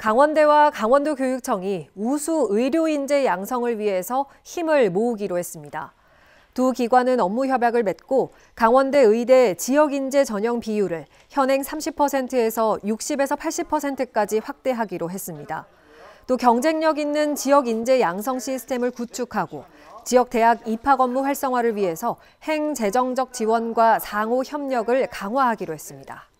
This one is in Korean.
강원대와 강원도교육청이 우수 의료인재 양성을 위해서 힘을 모으기로 했습니다. 두 기관은 업무 협약을 맺고 강원대 의대 지역인재 전형 비율을 현행 30%에서 60에서 80%까지 확대하기로 했습니다. 또 경쟁력 있는 지역 인재 양성 시스템을 구축하고 지역 대학 입학 업무 활성화를 위해서 행 재정적 지원과 상호 협력을 강화하기로 했습니다.